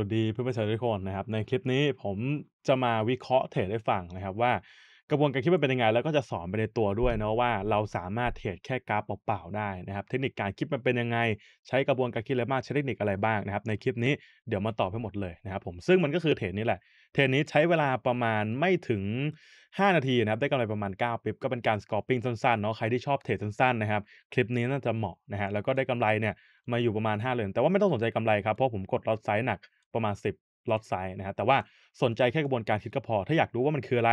สวัสดีเพื่อนประชาชนทุกคนนะครับในคลิปนี้ผมจะมาวิเคราะห์เทรดให้ฟังนะครับว่ากระบวนการคิดมันเป็นยังไงแล้วก็จะสอนไปในตัวด้วยเนาะว่าเราสามารถเทรดแค่กราฟเปล่าๆได้นะครับเทคนิคการคิดมันเป็นยังไงใช้กระบวนการคิดอะไรบ้างใช้เทคนิคอะไรบ้างนะครับในคลิปนี้เดี๋ยวมาตอบให้หมดเลยนะครับผมซึ่งมันก็คือเทรดนี้แหละเทรดนี้ใช้เวลาประมาณไม่ถึง 5 นาทีนะครับได้กำไรประมาณ9ปิ๊บก็เป็นการสกอร์ปิ้งสั้นๆเนาะใครที่ชอบเทรดสั้นๆนะครับคลิปนี้น่าจะเหมาะนะฮะแล้วก็ได้กำไรเนี่ยมาอยู่ประมาณ5เหรียญแต่ว่าไม่ต้องสนใจกำไรครับเพราะผมกดลอตไซส์หนักประมาณ 10ล็อตไซส์นะฮะแต่ว่าสนใจแค่กระบวนการคิดก็พอ ถ้าอยากรู้ว่ามันคืออะไร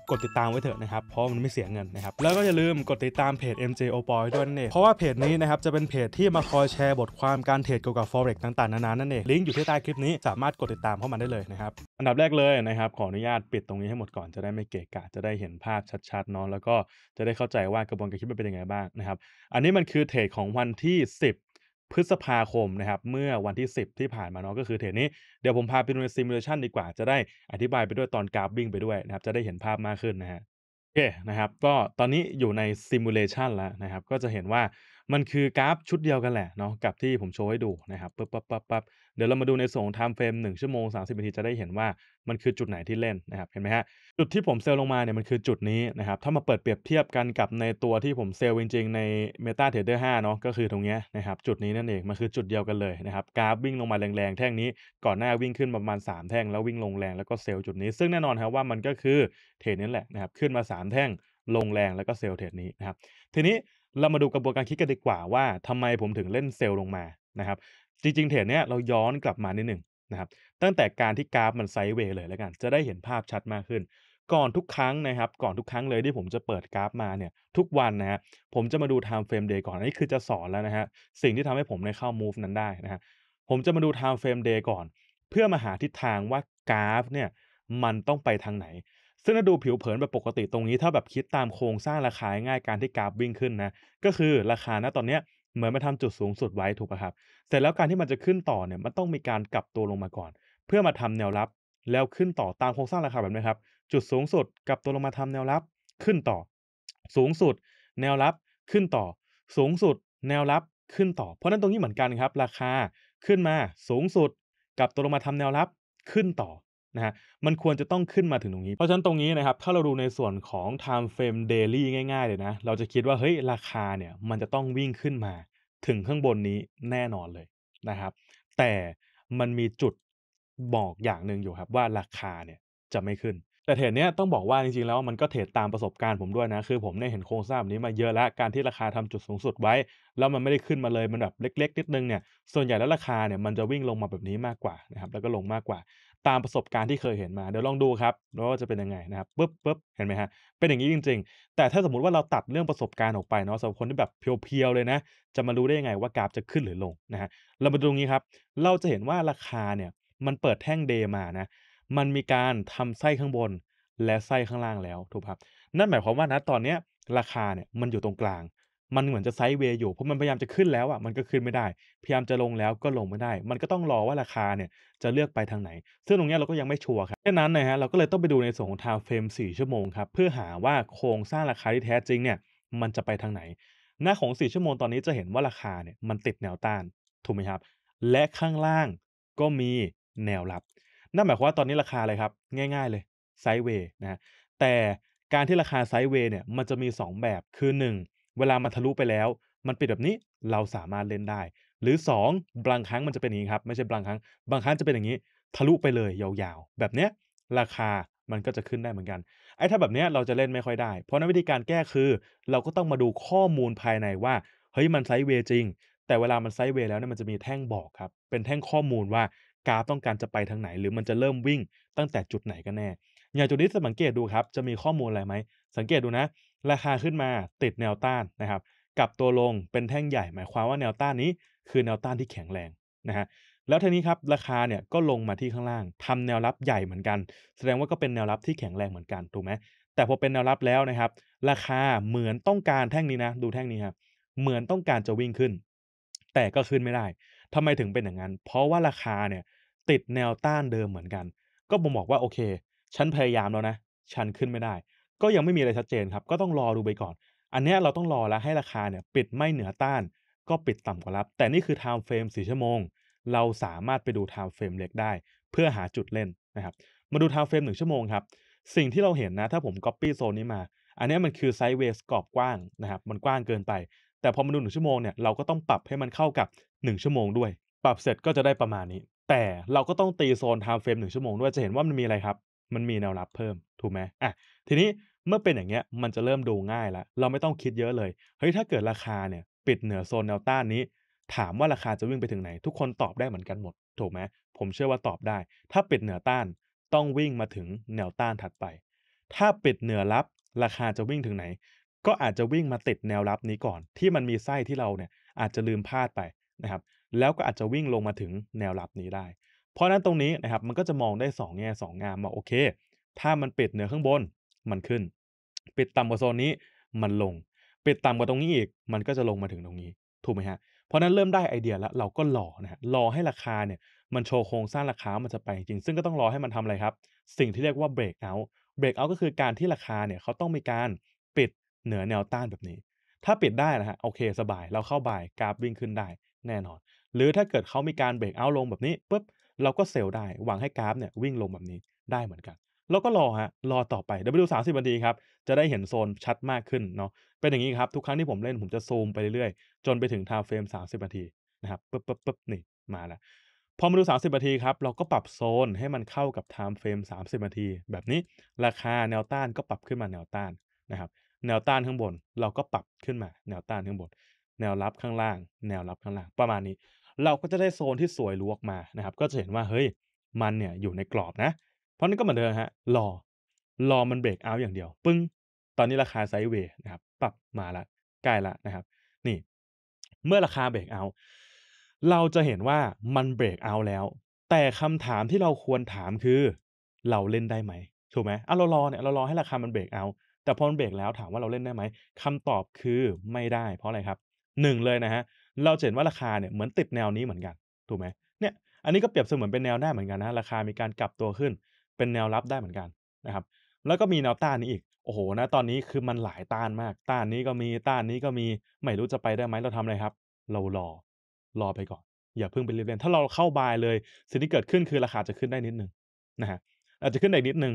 กดติดตามไว้เถอะนะครับ เพราะมันไม่เสียเงินนะครับ แล้วก็อย่าลืมกดติดตามเพจ MJ o p o y ด้วยนั่นเองเพราะว่าเพจนี้นะครับจะเป็นเพจที่มาคอยแชร์บทความการเทรดเกี่ยวกับ forex ต่าง ๆนานา นั่นเอง ลิงก์อยู่ที่ใต้คลิปนี้ สามารถกดติดตาม เข้ามาได้เลยนะครับ อันดับแรกเลยนะครับขออนุญาตปิดตรงนี้ให้หมดก่อน จะได้ไม่เกะกะ จะได้เห็นภาพชัดๆเนาะแล้วก็จะได้เข้าใจว่ากระบวนการคิดมันเป็นยังไงบ้างนะครับ อันนี้มันคือเทรดของวันที่10พฤษภาคมนะครับ เมื่อวันที่ 10 ที่ผ่านมาเนาะก็คือเทรดนี้ เดี๋ยวผมพาไปดูในซิมูเลชันดีกว่าจะได้อธิบายไปด้วยตอนกราฟวิ่งไปด้วยนะครับ จะได้เห็นภาพมากขึ้นนะฮะโอเคนะครับ ก็ตอนนี้อยู่ในซิมูเลชันแล้วนะครับ ก็จะเห็นว่ามันคือกราฟชุดเดียวกันแหละเนาะกับที่ผมโชว์ให้ดูนะครับปั๊บปับป๊บปั๊บเดี๋ยวเรามาดูในส่งไทม์เฟรม1 ชั่วโมง 30นาที จะได้เห็นว่ามันคือจุดไหนที่เล่นนะครับเห็นไหมฮะจุดที่ผมเซลลงมาเนี่ยมันคือจุดนี้นะครับถ้ามาเปิดเปรียบเทียบกันกับในตัวที่ผมเซลจริงๆใน Meta Trader 5เนาะก็คือตรงเนี้ยนะครับจุดนี้นั่นเอง มันคือจุดเดียวกันเลยนะครับกราฟวิ่งลงมาแรง ๆ แท่งนี้ ก่อนหน้าวิ่งขึ้นประมาณ3แท่งแล้ววิ่งลงแรง แล้วก็เซลจุดนี้ ซึ่งแน่นอนครับว่ามันก็คือเทรดนี้แหละนะครับขึ้นมา3แท่งลงแรงแล้วก็เซลเทรดนี้นะครับทีนี้เรามาดูกระบวนการคิดกันดีกว่าว่าทำไมผมถึงเล่นเซลล์ลงมา นะครับ จริง ๆเทรดเนี้ยเราย้อนกลับมานิดหนึ่งนะครับ ตั้งแต่การที่กราฟมันไซด์เวย์เลยแล้วกัน จะได้เห็นภาพชัดมากขึ้น ก่อนทุกครั้งนะครับ ก่อนทุกครั้งเลยที่ผมจะเปิดกราฟมาเนี่ย ทุกวันนะฮะ ผมจะมาดูไทม์เฟรมเดย์ก่อน อันนี้คือจะสอนแล้วนะฮะ สิ่งที่ทำให้ผมในเข้ามูฟนั้นได้นะฮะ ผมจะมาดูไทม์เฟรมเดย์ก่อน เพื่อมาหาทิศทางว่ากราฟเนี่ย มันต้องไปทางไหนซึ่งถ้าดูผิวเผินแบบปกติตรงนี้ ถ้าแบบคิดตามโครงสร้างราคาง่ายการที่กราฟวิ่งขึ้นนะก็คือราคาณตอนเนี้ยเหมือนมาทำจุดสูงสุดไว้ถูกป่ะครับเสร็จแล้วการที่มันจะขึ้นต่อเนี่ยมันต้องมีการกลับตัวลงมาก่อน เพื่อมาทำแนวรับแล้วขึ้นต่อตามโครงสร้างราคาแบบนี้ครับ จุดสูงสุดกลับตัวลงมาทำแนวรับขึ้นต่อ สูงสุด แนวรับขึ้นต่อ สูงสุดแนวรับขึ้นต่อ เพราะนั้นตรงนี้เหมือนกันครับ ราคาขึ้นมาสูงสุดกลับตัวลงมาทำแนวรับขึ้นต่อนะฮะมันควรจะต้องขึ้นมาถึงตรงนี้ เพราะฉะนั้นตรงนี้นะครับ ถ้าเราดูในส่วนของ time frame daily ง่ายๆ เลยนะ เราจะคิดว่าเฮ้ยราคาเนี่ย มันจะต้องวิ่งขึ้นมาถึงข้างบนนี้แน่นอนเลยนะครับ แต่มันมีจุดบอกอย่างหนึ่งอยู่ครับ ว่าราคาเนี่ยจะไม่ขึ้น แต่เทรดเนี้ยต้องบอกว่าจริงๆ แล้วมันก็เทรดตามประสบการณ์ผมด้วยนะ คือผมเนี่ยเห็นโครงสร้างแบบนี้มาเยอะแล้ว การที่ราคาทำจุดสูงสุดไว้แล้วมันไม่ได้ขึ้นมาเลย มันแบบเล็กๆ นิดนึงเนี่ย ส่วนใหญ่แล้วราคาเนี่ยมันจะวิ่งลงมาแบบนี้มากกว่านะครับ แล้วก็ลงมากกว่าตามประสบการณ์ที่เคยเห็นมา เดี๋ยวลองดูครับว่าจะเป็นยังไงนะครับปึ๊บปึ๊บเห็นไหมฮะเป็นอย่างนี้จริงๆ แต่ถ้าสมมติว่าเราตัดเรื่องประสบการณ์ออกไปเนาะสำหรับคนที่แบบเพียวๆเลยนะ จะมารู้ได้ยังไงว่ากราฟจะขึ้นหรือลงนะฮะเรามาดูตรงนี้ครับ เราจะเห็นว่าราคาเนี่ยมันเปิดแท่งเดย์มานะ มันมีการทำไส้ข้างบน และไส้ข้างล่างแล้วถูกครับนั่นหมายความว่านะตอนเนี้ยราคาเนี่ยมันอยู่ตรงกลางมันเหมือนจะไซด์เวย์อยู่ เพราะมันพยายามจะขึ้นแล้วอ่ะ มันก็ขึ้นไม่ได้ พยายามจะลงแล้วก็ลงไม่ได้ มันก็ต้องรอว่าราคาเนี่ยจะเลือกไปทางไหน ซึ่งตรงนี้เราก็ยังไม่ชัวร์ครับดังนั้นนะฮะ เราก็เลยต้องไปดูในส่วนของทาวเฟรม4 ชั่วโมงครับ เพื่อหาว่าโครงสร้างราคาที่แท้จริงเนี่ย มันจะไปทางไหน หน้าของ 4 ชั่วโมงตอนนี้จะเห็นว่าราคาเนี่ย มันติดแนวต้าน ถูกไหมครับ และข้างล่างก็มีแนวรับ นั่นหมายความว่าตอนนี้ราคาอะไรครับ ง่าย ๆเลย ไซด์เวย์นะแต่การที่ราคาไซด์เวย์เนี่ย มันจะมี2 แบบคือ 1เวลามันทะลุไปแล้ว มันปิดแบบนี้เราสามารถเล่นได้ หรือ 2 บางครั้งมันจะเป็นอย่างนี้ครับ ไม่ใช่บางครั้งบางครั้งจะเป็นอย่างนี้ ทะลุไปเลยยาวๆ แบบเนี้ยราคามันก็จะขึ้นได้เหมือนกัน ไอ้ถ้าแบบเนี้ยเราจะเล่นไม่ค่อยได้ เพราะนั้นวิธีการแก้คือ เราก็ต้องมาดูข้อมูลภายในว่าเฮ้ยมันไซด์เว์จริง แต่เวลามันไซด์เว์แล้วเนี่ยมันจะมีแท่งบอกครับเป็นแท่งข้อมูลว่ากราฟต้องการจะไปทางไหน หรือมันจะเริ่มวิ่งตั้งแต่จุดไหนกันแน่อย่างจุดนี้สังเกตดูครับจะมีข้อมูลอะไรไหมสังเกตดูนะราคาขึ้นมาติดแนวต้านนะครับกับตัวลงเป็นแท่งใหญ่ หมายความว่าแนวต้านนี้คือแนวต้านที่แข็งแรงนะฮะแล้วทีนี้ครับราคาเนี่ยก็ลงมาที่ข้างล่าง ทำแนวรับใหญ่เหมือนกัน แสดงว่าก็เป็นแนวรับที่แข็งแรงเหมือนกันถูกไหมแต่พอเป็นแนวรับแล้วนะครับ ราคาเหมือนต้องการแท่งนี้นะดูแท่งนี้ครับ เหมือนต้องการจะวิ่งขึ้น แต่ก็ขึ้นไม่ได้ ทำไมถึงเป็นอย่างนั้นเพราะว่าราคาเนี่ย ติดแนวต้านเดิมเหมือนกัน ก็บ่งบอกว่าโอเคฉันพยายามแล้วนะฉันขึ้นไม่ได้ก็ยังไม่มีอะไรชัดเจนครับ ก็ต้องรอดูไปก่อน อันนี้เราต้องรอแล้วให้ราคาเนี่ยปิดไม่เหนือต้าน ก็ปิดต่ำกว่ารับ แต่นี่คือ time frame ีชั่วโมง เราสามารถไปดู time frame เล็กได้ เพื่อหาจุดเล่นนะครับ มาดู time frame งชั่วโมงครับ สิ่งที่เราเห็นนะ ถ้าผม copy โซนนี้มา อันนี้มันคือไซ e ์เวสกรอบกว้างนะครับ มันกว้างเกินไป แต่พอมาดูหนึ่งชั่วโมงเนี่ย เราก็ต้องปรับให้มันเข้ากับ 1 ชั่วโมงด้วย ปรับเสร็จก็จะได้ประมาณนี้ แต่เราก็ต้องตีโซน time frame งชั่วโมงด้วยจะเห็นว่ามันมีอะไรครับมันมีแนวรับเพิ่มถูกไหมอ่ะทีนี้เมื่อเป็นอย่างเงี้ย มันจะเริ่มดูง่ายละ เราไม่ต้องคิดเยอะเลย เฮ้ย ถ้าเกิดราคาเนี่ย ปิดเหนือโซนแนวต้านนี้ ถามว่าราคาจะวิ่งไปถึงไหน ทุกคนตอบได้เหมือนกันหมด ถูกไหมผมเชื่อว่าตอบได้ ถ้าปิดเหนือต้าน ต้องวิ่งมาถึงแนวต้านถัดไป ถ้าปิดเหนือรับ ราคาจะวิ่งถึงไหน ก็อาจจะวิ่งมาติดแนวรับนี้ก่อน ที่มันมีไส้ที่เราเนี่ย อาจจะลืมพลาดไปนะครับ แล้วก็อาจจะวิ่งลงมาถึงแนวรับนี้ได้ เพราะนั้นตรงนี้นะครับ มันก็จะมองได้ 2 แง่ 2 งามว่าโอเค ถ้ามันปิดเหนือข้างบนมันขึ้น ปิดต่ำกว่าโซนนี้มันลง ปิดต่ำกว่าตรงนี้อีกมันก็จะลงมาถึงตรงนี้ ถูกไหมฮะ เพราะนั้นเริ่มได้ไอเดียแล้วเราก็รอนะฮะรอให้ราคาเนี่ย มันโชว์โครงสร้างราคา มันจะไปจริงซึ่งก็ต้องรอให้มันทำอะไรครับ สิ่งที่เรียกว่าเบรกเอาเบรกเอาก็คือการที่ราคาเนี่ยเขาต้องมีการปิดเหนือแนวต้านแบบนี้ ถ้าปิดได้นะฮะโอเคสบายเราเข้าบ่ายกราฟวิ่งขึ้นได้แน่นอน หรือถ้าเกิดเขามีการเบรกเอา ลงแบบนี้ปุ๊บ เราก็เซลล์ได้หวังให้กราฟเนี่ยวิ่งลงแบบนี้ได้เหมือนกันแล้วก็รอฮะรอต่อไป เดี๋ยวไปดู 30นาทีครับ จะได้เห็นโซนชัดมากขึ้นเนาะ เป็นอย่างนี้ครับ ทุกครั้งที่ผมเล่นผมจะซูมไปเรื่อยๆ จนไปถึงทาวเฟรม30นาทีนะครับ ปึ๊บปึ๊บปึ๊บนี่มาแล้ว พอมาดู 30นาทีครับ เราก็ปรับโซนให้มันเข้ากับไทม์เฟรม30นาที แบบนี้ ราคาแนวต้านก็ปรับขึ้นมาแนวต้านนะครับ แนวต้านข้างบน เราก็ปรับขึ้นมาแนวต้านข้างบน แนวรับข้างล่าง แนวรับข้างล่างประมาณนี้ เราก็จะได้โซนที่สวยลวกมานะครับ ก็จะเห็นว่าเฮ้ยมันเนี่ยอยู่ในกรอบนะพราะนั้นก็เหมือนเดิมฮะรอรอมันเบรกเอาอย่างเดียวปึ้งตอนนี้ราคาไซด์เวย์นะครับปรับมาละใกล้ละนะครับ นี่เมื่อราคาเบรกเอา เราจะเห็นว่ามันเบรกเอาแล้ว แต่คำถามที่เราควรถามคือ เราเล่นได้ไหมถูกไหมอาเรารอเนี่ย เรารอให้ราคามันเบรกเอา แต่พอมันเบรกแล้วถามว่าเราเล่นได้ไหมคำตอบคือไม่ได้ เพราะอะไรครับหนึ่งเลยนะฮะเราเห็นว่าราคาเนี่ยเหมือนติดแนวนี้เหมือนกันถูกไหมเนี่ย อันนี้ก็เปรียบเสมือนเป็นแนวหน้าเหมือนกันนะราคามีการกลับตัวขึ้นเป็นแนวรับได้เหมือนกันนะครับ แล้วก็มีแนวต้านนี้อีกโอ้โหนะตอนนี้คือมันหลายต้านมากต้านนี้ก็มีต้านนี้ก็มีไม่รู้จะไปได้ไหมเราทำอะไรครับ เรารอรอไปก่อนอย่าเพิ่งไปรีบเล่นถ้าเราเข้าบายเลย สิ่งที่เกิดขึ้นคือราคาจะขึ้นได้นิดนึงนะฮะอาจจะขึ้นได้นิดนึง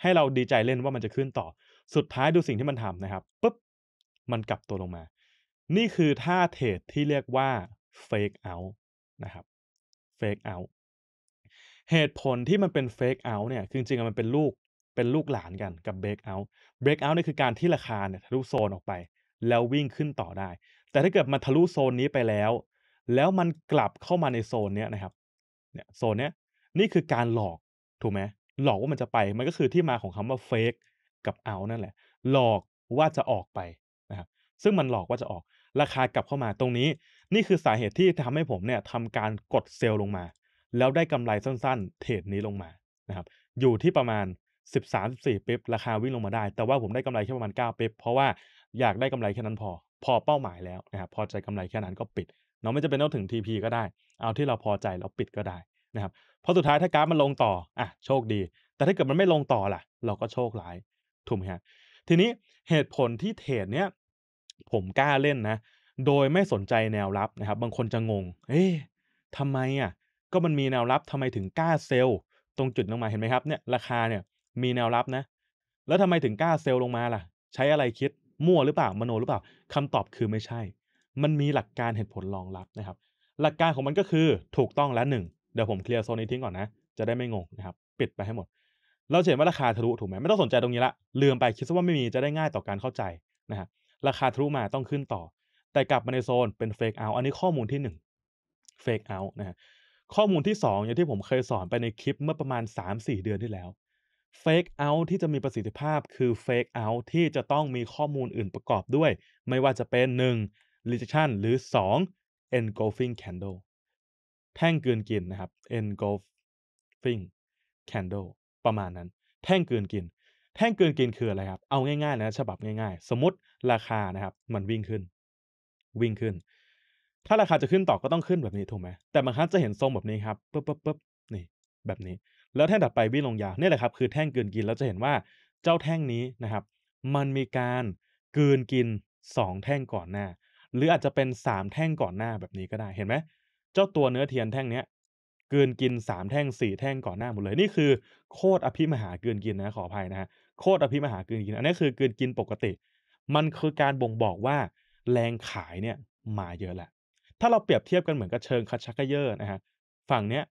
ให้เราดีใจเล่นว่ามันจะขึ้นต่อสุดท้ายดูสิ่งที่มันทำนะครับปุ๊บ มันกลับตัวลงมา นี่คือท่าเทรดที่เรียกว่า fake out นะครับ fake out เหตุผลที่มันเป็นเฟกเอาท์เนี่ยคือจริงๆมันเป็นลูก เป็นลูกหลานกันกับเบรกเอาท์เบรกเอาท์นี่คือการที่ราคาเนี่ยทะลุโซนออกไป แล้ววิ่งขึ้นต่อได้ แต่ถ้าเกิดมันทะลุโซนนี้ไปแล้ว แล้วมันกลับเข้ามาในโซนเนี้ยนะครับเนี่ยโซนเนี้ยนี่คือการหลอกถูกไหม หลอกว่ามันจะไปมันก็คือที่มาของคำว่าเฟกกับเอาท์นั่นแหละ หลอกว่าจะออกไปนะครับซึ่งมันหลอกว่าจะออก ราคากลับเข้ามาตรงนี้ นี่คือสาเหตุที่ทำให้ผมเนี่ยทำการกดเซลล์ลงมาแล้วได้กำไรสั้นๆเทรดนี้ลงมานะครับ อยู่ที่ประมาณ 13-14ปิปราคาวิ่งลงมาได้ แต่ว่าผมได้กำไรแค่ประมาณ9ปปเพราะว่าอยากได้กำไรแค่นั้นพอ พอเป้าหมายแล้วนะครับ พอใจกำไรแค่นั้นก็ปิด เราไม่จะเป็นต้องถึง TP ก็ได้ เอาที่เราพอใจเราปิดก็ได้นะครับ เพราะสุดท้ายถ้าการาฟมันลงต่อ อ่ะ โชคดี แต่ถ้าเกิดมันไม่ลงต่อล่ะ เราก็โชคร้ายถูกไหมฮะ ทีนี้เหตุผลที่เทรดเนี้ยผมกล้าเล่นนะ โดยไม่สนใจแนวรับนะครับ บางคนจะงงเอ๊ะทำไมอ่ะก็มันมีแนวรับ ทำไมถึงกล้าเซลล์ตรงจุดลงมาเห็นไหมครับ เนี่ย ราคาเนี่ยมีแนวรับนะ แล้วทำไมถึงกล้าเซลล์ลงมาล่ะ ใช้อะไรคิดมั่วหรือเปล่ามโนหรือเปล่า คำตอบคือไม่ใช่ มันมีหลักการเหตุผลรองรับนะครับ หลักการของมันก็คือถูกต้องแล้วหนึ่งเดี๋ยวผมเคลียร์โซนนี้ทิ้งก่อนนะจะได้ไม่งงนะครับปิดไปให้หมด เราเห็นว่าราคาทะลุถูกไหมไม่ต้องสนใจตรงนี้ละลืมไปคิดซะว่าไม่มีจะได้ง่ายต่อการเข้าใจนะฮะราคาทะลุมาต้องขึ้นต่อ แต่กลับมาในโซนเป็นเฟกเอาอันนี้ข้อมูลที่1เฟกเอานะฮะข้อมูลที่ 2 อย่างที่ผมเคยสอนไปในคลิปเมื่อประมาณ 3-4 เดือนที่แล้ว Fake Out ที่จะมีประสิทธิภาพคือ Fake Out ที่จะต้องมีข้อมูลอื่นประกอบด้วย ไม่ว่าจะเป็น 1. r e j e c t i o n หรือ 2. engulfing candle แท่งเกินกินนะครับ engulfing candle ประมาณนั้น แท่งเกินกิน แท่งเกินกินคืออะไรครับ เอาง่ายๆนะ ฉบับง่ายๆ สมมติราคานะครับ มันวิ่งขึ้น วิ่งขึ้นถ้าราคาจะขึ้นต่อก็ต้องขึ้นแบบนี้ ถูกไหม แต่บางครั้งจะเห็นทรงแบบนี้ครับปุ๊บปุ๊บปุ๊บนี่ แบบนี้ แล้วแท่งดัดไปวิ่งลงยาวนี่แหละครับคือแท่งเกินกินแล้วจะเห็นว่าเจ้าแท่งนี้นะครับ มันมีการเกินกิน 2 แท่งก่อนหน้า หรืออาจจะเป็น3แท่งก่อนหน้าแบบนี้ก็ได้ เห็นไหม เจ้าตัวเนื้อเทียนแท่งเนี้ยเกินกิน3แท่ง4แท่งก่อนหน้าหมดเลย นี่คือโคตรอภิมหาเกินกินนะขออภัยนะฮะโคตรอภิมหาเกินกิน อันนี้คือเกินกินปกติ มันคือการบ่งบอกว่าแรงขายเนี่ยมาเยอะแหละถ้าเราเปรียบเทียบกันเหมือนกับเชิงคัชชักเยอร์นะฮะ ฝั่งเนี้ย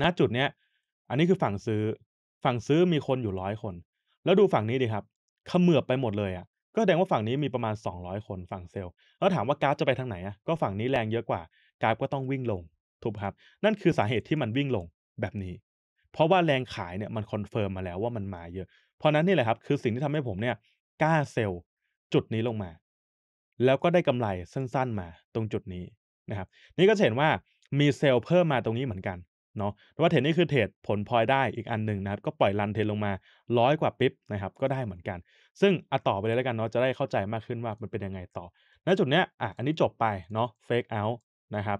ณจุดเนี้ย อันนี้คือฝั่งซื้อ ฝั่งซื้อมีคนอยู่ร้อยคน แล้วดูฝั่งนี้ดีครับขมือบไปหมดเลยอ่ะ ก็แสดงว่าฝั่งนี้มีประมาณ 200 คนฝั่งเซลล์แล้วถามว่าการาฟจะไปทางไหนอ่ะ ก็ฝั่งนี้แรงเยอะกว่าการาฟก็ต้องวิ่งลงถูกครับ นั่นคือสาเหตุที่มันวิ่งลงแบบนี้ เพราะว่าแรงขายเนี่ยมันคอนเฟิร์มมาแล้วว่ามันมาเยอะเพราะนั้นนี่แหละครับ คือสิ่งที่ทำให้ผมเนี่ยกล้าเซลล์ จุดนี้ลงมาแล้วก็ได้กำไรสั้นๆมาตรงจุดนี้นะครับนี่ก็เห็นว่ามีเซลล์เพิ่มมาตรงนี้เหมือนกันเนาะแต่ว่าเทรดนี่คือเทรดผลพลอยได้อีกอันหนึ่งนะครับก็ปล่อยรันเทรดลงมาร้อยกว่าปิ๊บนะครับก็ได้เหมือนกัน ซึ่งอะต่อไปเลยแล้วกันเนาะจะได้เข้าใจมากขึ้นว่ามันเป็นยังไงต่อณจุดเนี้ยอ่ะอันนี้จบไปเนาะเฟกเอาท์นะครับ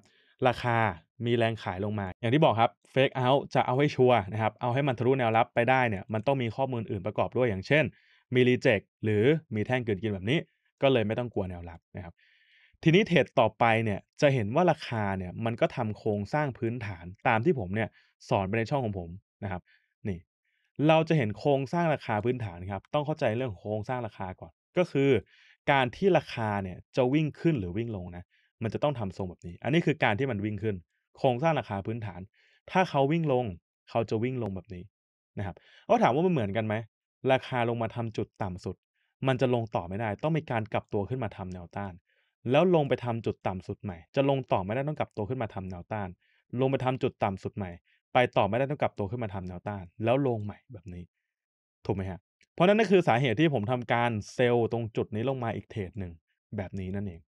ราคามีแรงขายลงมา อย่างที่บอกครับเฟกเอาท์จะเอาให้ชัวร์นะครับเอาให้มันทะลุแนวรับไปได้เนี่ยมันต้องมีข้อมูลอื่นประกอบด้วยอย่างเช่นมีรีเจ็คหรือมีแท่งเกินกินแบบนี้ก็เลยไม่ต้องกลัวแนวรับนะครับ ทีนี้เทรดต่อไปเนี่ยจะเห็นว่าราคาเนี่ยมันก็ทำโครงสร้างพื้นฐานตามที่ผมเนี่ยสอนไปในช่องของผมนะครับ นี่เราจะเห็นโครงสร้างราคาพื้นฐานครับ ต้องเข้าใจเรื่องโครงสร้างราคาก่อน ก็คือ การที่ราคาเนี่ยจะวิ่งขึ้นหรือวิ่งลงนะมันจะต้องทำทรงแบบนี้ อันนี้คือการที่มันวิ่งขึ้น โครงสร้างราคาพื้นฐาน ถ้าเขาวิ่งลงเขาจะวิ่งลงแบบนี้นะครับเขาถามว่ามันเหมือนกันไหมราคาลงมาทำจุดต่ำสุดมันจะลงต่อไม่ได้ต้องมีการกลับตัวขึ้นมาทำแนวต้าน แล้วลงไปทำจุดต่ำสุดใหม่ จะลงต่อไม่ได้ต้องกลับตัวขึ้นมาทำแนวต้าน ลงไปทำจุดต่ำสุดใหม่ ไปต่อไม่ได้ต้องกลับตัวขึ้นมาทำแนวต้าน แล้วลงใหม่แบบนี้ ถูกไหมฮะเพราะนั้นนั่นคือสาเหตุที่ผมทำการเซลล์ ตรงจุดนี้ลงมาอีกเทรดหนึ่ง แบบนี้นั่นเอง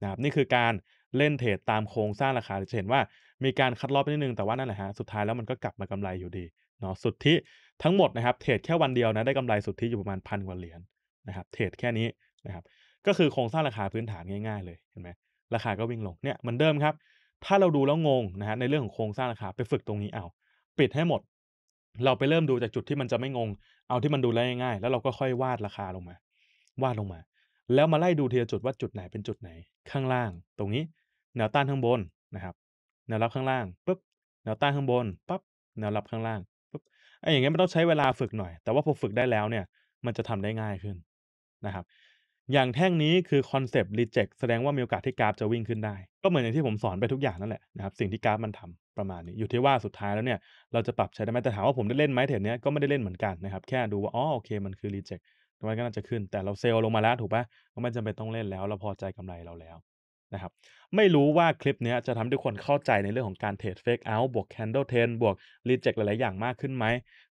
นะครับนี่คือการเล่นเทรดตามโครงสร้างราคาจะเห็นว่ามีการคัดลอกไปนิดนึงแต่ว่านั่นแหละฮะสุดท้ายแล้วมันก็กลับมากำไรอยู่ดีเนาะสุดที่ทั้งหมดนะครับเทรดแค่วันเดียวนะได้กำไรสุดที่อยู่ประมาณพันกว่าเหรียญนะครับเทรดแค่นี้นะครับก็คือโครงสร้างราคาพื้นฐานง่ายๆเลยเห็นไหมราคาก็วิ่งลงเนี่ยเหมือนเดิมครับ ถ้าเราดูแล้วงงนะฮะในเรื่องของโครงสร้างราคาไปฝึกตรงนี้เอา ปิดให้หมด เราไปเริ่มดูจากจุดที่มันจะไม่งง เอาที่มันดูได้ง่ายๆ แล้วเราก็ค่อยวาดราคาลงมา วาดลงมา แล้วมาไล่ดูทีละจุดว่าจุดไหนเป็นจุดไหนข้างล่าง ตรงนี้แนวต้านข้างบนนะครับแนวรับข้างล่างปุ๊บแนวต้านข้างบนปั๊บแนวรับข้างล่างปุ๊บไอ้อย่างเงี้ยมันต้องใช้เวลาฝึกหน่อยแต่ว่าพอฝึกได้แล้วเนี่ยมันจะทำได้ง่ายขึ้นนะครับอย่างแท่งนี้คือคอนเซปต์รีเจ็คแสดงว่ามีโอกาสที่กราฟจะวิ่งขึ้นได้ ก็เหมือนอย่างที่ผมสอนไปทุกอย่างนั่นแหละนะครับสิ่งที่กราฟมันทำประมาณนี้ อยู่ที่ว่าสุดท้ายแล้วเนี่ย เราจะปรับใช้ได้ไหมแต่ถามว่าผมได้เล่นไหมเทรดเนี้ยก็ไม่ได้เล่นเหมือนกันนะครับแค่ดูว่าอ๋อโอเคมันคือรีเจ็คมันก็น่าจะขึ้นแต่เราเซลลงมาแล้วถูกปะก็ไม่จำเป็นต้องเล่นแล้วเราพอใจกำไรเราแล้วนะครับไม่รู้ว่าคลิปนี้จะทำให้ทุกคนเข้าใจในเรื่องของการเทรดเฟกเอาท์บวกแคนเดลเทนบวกรีเจ็คหลายๆอย่างมากขึ้นไหม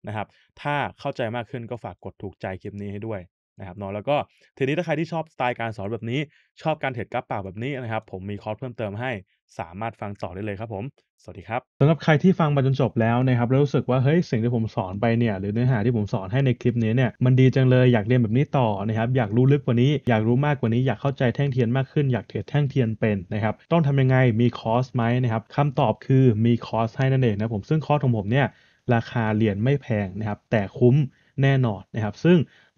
นะครับถ้าเข้าใจมากขึ้นก็ฝากกดถูกใจคลิปนี้ให้ด้วยนะครับเนาะแล้วก็ทีนี้ ถ้าใครที่ชอบสไตล์การสอนแบบนี้ ชอบการเทรดกราฟปา่าแบบนี้นะครับ ผมมีคอร์สเพิ่มเติมให้ สามารถฟังต่อได้เลยครับผม สวัสดีครับสำหรับใครที่ฟังมาจนจบแล้วนะครับแล้ว รู้สึกว่า เฮ้ย สิ่งที่ผมสอนไปเนี่ย หรือเนื้อหาที่ผมสอนให้ในคลิปนี้เนี่ย มันดีจังเลย อยากเรียนแบบนี้ต่อนะครับ อยากรู้ลึกกว่านี้ อยากรู้มากกว่านี้ อยากเข้าใจแท่งเทียนมากขึ้น อยากเทรดแท่งเทียนเป็นนะครับ ต้องทำยังไง มีคอร์สไหมนะครับคำตอบคือ มีคอร์สให้นั่นเองนะผม ซึ่งคอร์สของผมเนี่ยราคาเรียนไม่แพงนะครับแต่คุ้มแน่นอนนะครับซึ่ง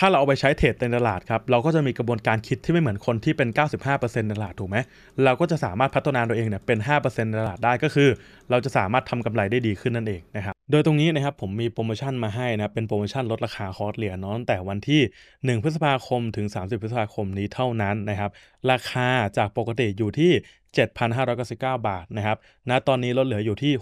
ถ้าเราเอาไปใช้เทรดในตลาดครับเราก็จะมีกระบวนการคิดที่ไม่เหมือนคนที่เป็น 95%นตลาดถูกไหมเราก็จะสามารถพัฒนานตัวเองเนี่ยเป็น 5%ตลาดได้ก็คือ เราจะสามารถทำกำไรได้ดีขึ้นนั่นเองนะครับโดยตรงนี้นะครับผมมีโปรโมชั่นมาให้นะเป็นโปรโมชั่นลดราคาคอร์สเหรียญน้องแต่วันที่ 1 พฤษภาคมถึง 30 พฤษภาคมนี้เท่านั้นนะครับ ราคาจากปกติอยู่ที่ 7,599 บาทนะครับณตอนนี้ลดเหลืออยู่ที่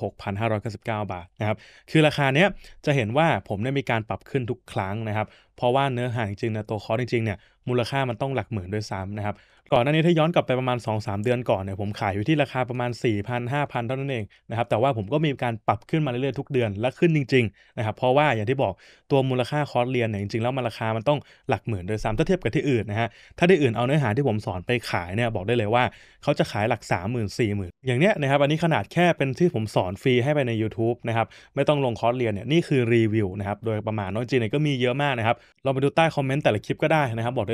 6,599 บาทนะครับคือราคาเนี้ยจะเห็นว่าผมได้มีการปรับขึ้นทุกครั้งนะครับเพราะว่าเนื้อหาจริงๆนะตัวคอร์สจริงๆเนี่ยมูลค่ามันต้องหลักหมื่นด้วยซ้ำนะครับ ก่อนหน้านี้ถ้าย้อนกลับไปประมาณ 2-3 เดือนก่อนเนี่ยผมขายอยู่ที่ราคาประมาณ 4,000-5,000 เท่านั้นเองนะครับแต่ว่าผมก็มีการปรับขึ้นมาเรื่อยๆทุกเดือนและขึ้นจริงๆนะครับเพราะว่าอย่างที่บอกตัวมูลค่าคอร์สเรียน เนี่ย จริงๆแล้วมันราคามันต้องหลักหมื่นโดยซ้ำถ้าเทียบกับที่อื่นนะฮะถ้าที่อื่นเอาเนื้อหาที่ผมสอนไปขายเนี่ยบอกได้เลยว่าเขาจะขายหลัก3 0 0 0 0 4 0 0 0 อย่างเนี้ยนะครับอันนี้ขนาดแค่เป็นที่ผมสอนฟรีให้ไปใน YouTube นะครับไม่ต้องลงคอร์สเรียนเนี่ยนี่คือรีวิวนะครับโดยประมาณน้องจีเนี่ยก็มีเยอะมากนะครับลองไปดูใต้คอมเมนต์แต่ละคลิปก็ได้นะครับบอกด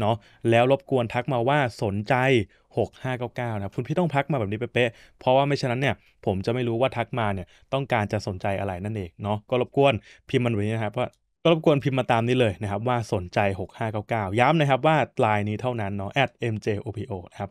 เนาะแล้วรบกวนทักมาว่าสนใจ 6599 นะคุณพี่ต้องทักมาแบบนี้เป๊ะเเพราะว่าไม่ฉะนั้นเนี่ยผมจะไม่รู้ว่าทักมาเนี่ยต้องการจะสนใจอะไรนั่นเองเนาะก็รบกวนพิมพ์มันไว้นะครับว่าก็รบกวนพิมพ์มาตามนี้เลยนะครับ ว่าสนใจ 6599 ย้ำนะครับว่าลายนี้เท่านั้นเนาะ a mjopo นะครับ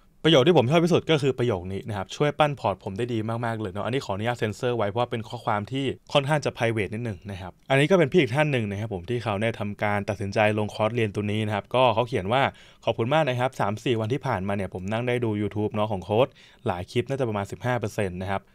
ประโยคที่ผมชอบที่สุดก็คือประโยคนี้นะครับช่วยปั้นพอร์ตผมได้ดีมากๆเลยเนาะอันนี้ขออนุญาตเซ็นเซอร์ไว้เพราะเป็นข้อความที่ค่อนข้างจะ p r i v a t นิดนึงนะครับอันนี้ก็เป็นพี่อีกท่านหนึ่งนะครับผมที่เขาได้ทำการตัดสินใจลงคอร์สเรียนตัวนี้นะครับก็เขาเขียนว่าขอบคุณมากนะครับ3-4 วันที่ผ่านมาเนี่ยผมนั่งได้ดู YouTube เนาะของโค้ดหลายคลิปน่าจะประมาณ 15%นะครับ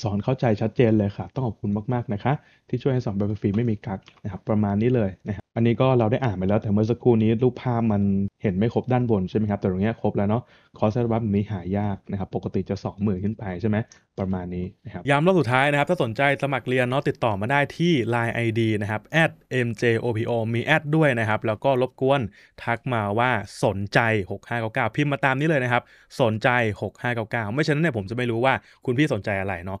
สอนเข้าใจชัดเจนเลยค่ะ ต้องขอบคุณมากๆนะคะที่ช่วยให้สอนแบบฟรีไม่มีกักนะครับประมาณนี้เลยนะครับอันนี้ก็เราได้อ่านไปแล้วแต่เมื่อสักครู่นี้รูปภาพมันเห็นไม่ครบด้านบนใช่ไหมครับแต่ตรงนี้ครบแล้วเนาะคอร์สรับัฟนี้หายากนะครับปกติจะ2มื่นขึ้นไปใช่ไหมประมาณนี้นะครับย้ำรอบสุดท้ายนะครับถ้าสนใจสมัครเรียนเนาะติดต่อมาได้ที่ Line ID นะครับ @mjopo มีแอดด้วยนะครับแล้วก็รบกวนทักมาว่าสนใจ6599พิมพ์มาตามนี้เลยนะครับสนใจ6599 ไม่ช่นั้นเนี่ยผมจะไม่รู้ว่าคุณพี่สนใจอะไรเนาะ